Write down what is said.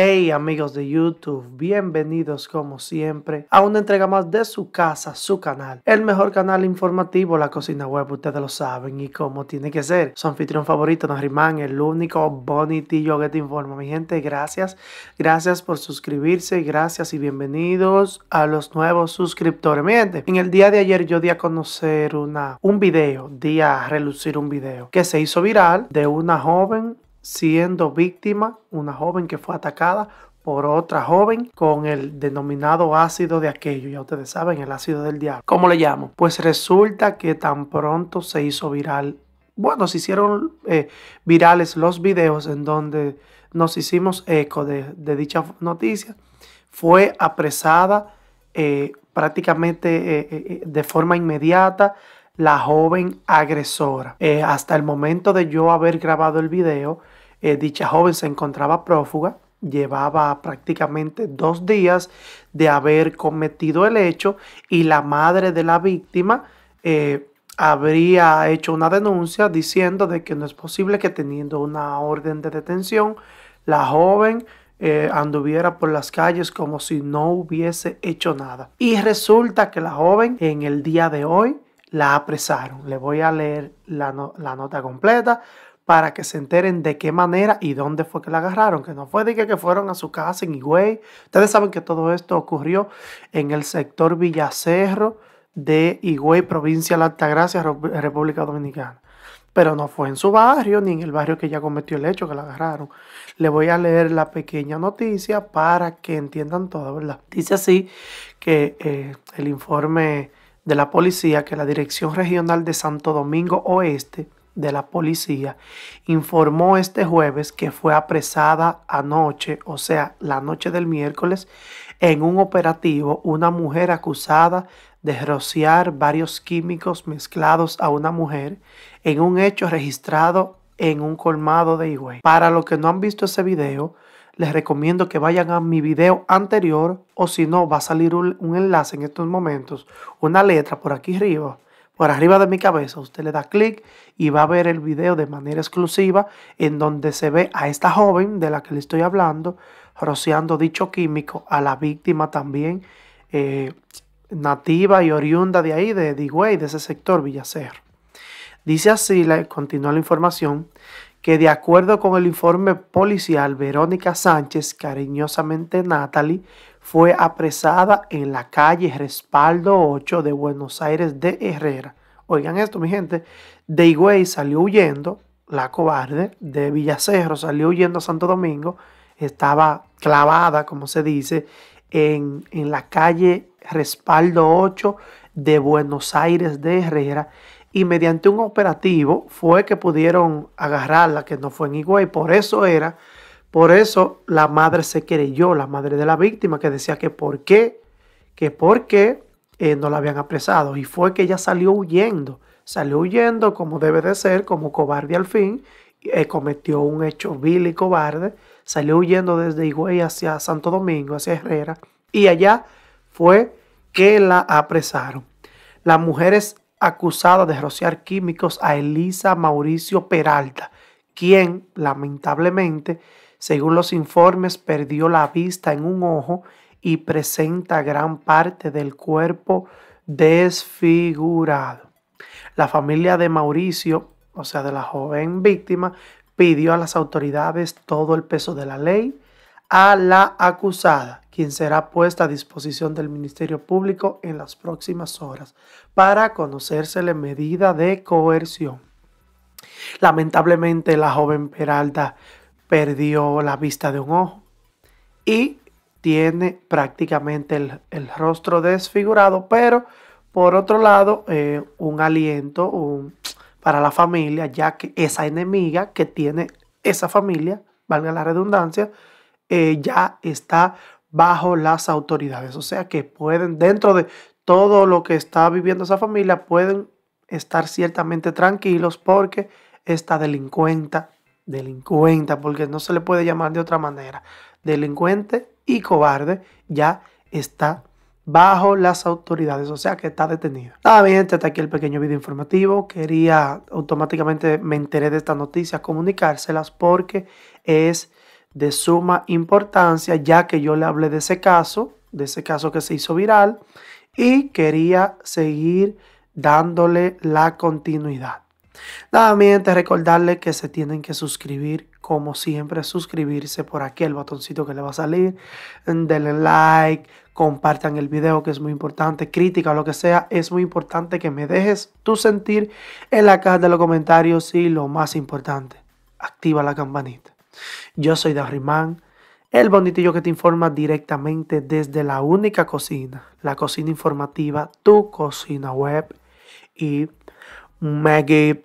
Hey amigos de YouTube, bienvenidos como siempre a una entrega más de su casa, su canal, el mejor canal informativo, la cocina web, ustedes lo saben y cómo tiene que ser. Su anfitrión favorito, Norimán, el único bonitillo que te informa. Mi gente, gracias, gracias por suscribirse, gracias y bienvenidos a los nuevos suscriptores. Mi gente, en el día de ayer yo di a conocer una, un video, di a relucir un video que se hizo viral de una joven siendo víctima una joven que fue atacada por otra joven con el denominado ácido de aquello, ya ustedes saben, el ácido del diablo. ¿Cómo le llamo? Pues resulta que tan pronto se hizo viral, bueno, se hicieron eh, virales los videos en donde nos hicimos eco de, dicha noticia, fue apresada eh, prácticamente eh, de forma inmediata la joven agresora. Eh, hasta el momento de yo haber grabado el video, eh, dicha joven se encontraba prófuga, llevaba prácticamente dos días de haber cometido el hecho y la madre de la víctima eh, habría hecho una denuncia diciendo de que no es posible que teniendo una orden de detención, la joven anduviera por las calles como si no hubiese hecho nada. Y resulta que la joven en el día de hoy la apresaron. le voy a leer la, nota completa para que se enteren de qué manera y dónde fue que la agarraron, que no fue de que, que fueron a su casa en Higüey. Ustedes saben que todo esto ocurrió en el sector Villacerro de Higüey, provincia de la Altagracia, República Dominicana. Pero no fue en su barrio ni en el barrio que ya cometió el hecho que la agarraron. Le voy a leer la pequeña noticia para que entiendan todo, ¿verdad? Dice así que eh, el informe de la policía que la Dirección Regional de Santo Domingo Oeste de la policía informó este jueves que fue apresada anoche, o sea, la noche del miércoles, en un operativo una mujer acusada de rociar varios químicos mezclados a una mujer en un hecho registrado en un colmado de Higüey. Para los que no han visto ese video, les recomiendo que vayan a mi video anterior o si no va a salir un, enlace en estos momentos, una letra por aquí arriba, por arriba de mi cabeza. Usted le da clic y va a ver el video de manera exclusiva en donde se ve a esta joven de la que le estoy hablando rociando dicho químico a la víctima también eh, nativa y oriunda de ahí, de Digüey, de ese sector Villacer. Dice así, la, continúa la información, que de acuerdo con el informe policial, Verónica Sánchez, cariñosamente Natalie, fue apresada en la calle Respaldo 8 de Buenos Aires de Herrera. Oigan esto, mi gente, de salió huyendo, la cobarde, de Villacerro salió huyendo a Santo Domingo, estaba clavada, como se dice, en, en la calle Respaldo 8 de Buenos Aires de Herrera y mediante un operativo fue que pudieron agarrarla, que no fue en Higüey. Por eso era, por eso la madre se querelló, la madre de la víctima, que decía que por qué, que por qué eh, no la habían apresado. Y fue que ella salió huyendo, salió huyendo como debe de ser, como cobarde al fin, eh, cometió un hecho vil y cobarde, salió huyendo desde Higüey hacia Santo Domingo, hacia Herrera, y allá fue que la apresaron. Las mujeres acusada de rociar químicos a Elisa Mauricio Peralta, quien lamentablemente, según los informes, perdió la vista en un ojo y presenta gran parte del cuerpo desfigurado. La familia de Mauricio, o sea, de la joven víctima, pidió a las autoridades todo el peso de la ley a la acusada, quien será puesta a disposición del Ministerio Público en las próximas horas para conocérsele medida de coerción. Lamentablemente la joven Peralta perdió la vista de un ojo y tiene prácticamente el, rostro desfigurado, pero por otro lado eh, un aliento para la familia, ya que esa enemiga que tiene esa familia, valga la redundancia, ya está bajo las autoridades. O sea que pueden, dentro de todo lo que está viviendo esa familia, pueden estar ciertamente tranquilos porque esta delincuenta, delincuenta, porque no se le puede llamar de otra manera, delincuente y cobarde, ya está bajo las autoridades, o sea que está detenida. Está bien, hasta aquí el pequeño video informativo. Quería, automáticamente me enteré de esta noticia, comunicárselas porque es de suma importancia, ya que yo le hablé de ese caso, de ese caso que se hizo viral, y quería seguir dándole la continuidad. te recordarle que se tienen que suscribir, como siempre, suscribirse por aquí, el botoncito que le va a salir, denle like, compartan el video que es muy importante, crítica, lo que sea, es muy importante que me dejes tu sentir en la caja de los comentarios y lo más importante, activa la campanita. Yo soy Darrimán, el bonitillo que te informa directamente desde la única cocina, la cocina informativa, tu cocina web y Maggie.